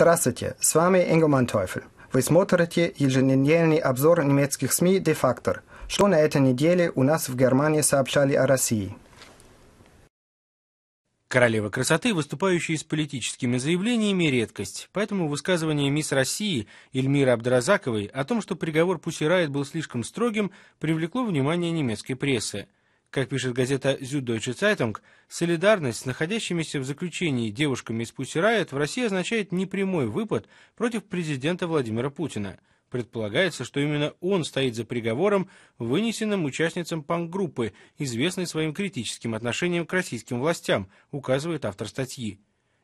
Здравствуйте, с вами Энгельман Теufel. Вы смотрите еженедельный обзор немецких СМИ «Дефактор». Что на этой неделе у нас в Германии сообщали о России? Королева красоты, выступающая с политическими заявлениями, редкость. Поэтому высказывание мисс России Эльмиры Абдразаковой о том, что приговор Пусирает был слишком строгим, привлекло внимание немецкой прессы. Как пишет газета «Зюддойче Цайтунг», солидарность с находящимися в заключении девушками из Пусирает в России означает непрямой выпад против президента Владимира Путина. Предполагается, что именно он стоит за приговором, вынесенным участницам панк-группы, известной своим критическим отношением к российским властям, указывает автор статьи.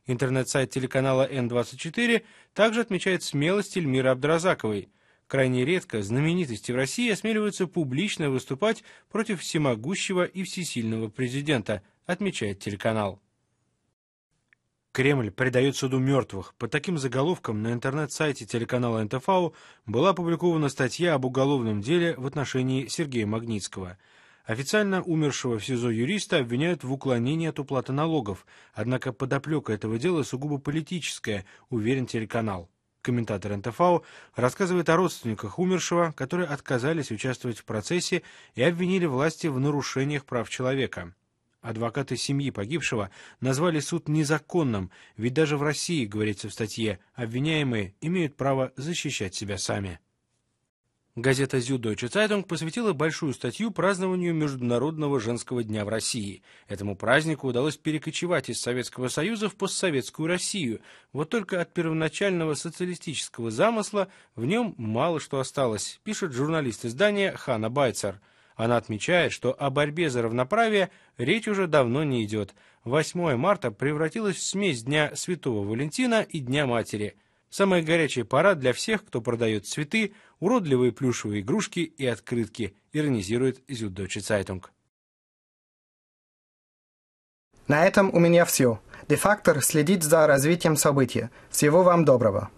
Интернет-сайт телеканала n 24 также отмечает смелость Эльмиры Абдразаковой – Крайне редко знаменитости в России осмеливаются публично выступать против всемогущего и всесильного президента, отмечает телеканал. Кремль предает суду мертвых. По таким заголовкам на интернет-сайте телеканала НТФАУ была опубликована статья об уголовном деле в отношении Сергея Магнитского. Официально умершего в СИЗО юриста обвиняют в уклонении от уплаты налогов, однако подоплека этого дела сугубо политическая, уверен телеканал комментатор НТФАО, рассказывает о родственниках умершего, которые отказались участвовать в процессе и обвинили власти в нарушениях прав человека. Адвокаты семьи погибшего назвали суд незаконным, ведь даже в России, говорится в статье, обвиняемые имеют право защищать себя сами. Газета «Зюддойче Цайтунг» посвятила большую статью празднованию Международного женского дня в России. Этому празднику удалось перекочевать из Советского Союза в постсоветскую Россию. Вот только от первоначального социалистического замысла в нем мало что осталось, пишет журналист издания Хана Байцер. Она отмечает, что о борьбе за равноправие речь уже давно не идет. 8 марта превратилось в смесь Дня Святого Валентина и Дня Матери – Самая горячая пора для всех, кто продает цветы, уродливые плюшевые игрушки и открытки, иронизирует Зюддочи Цайтунг. На этом у меня все. Дефактор следит за развитием события. Всего вам доброго.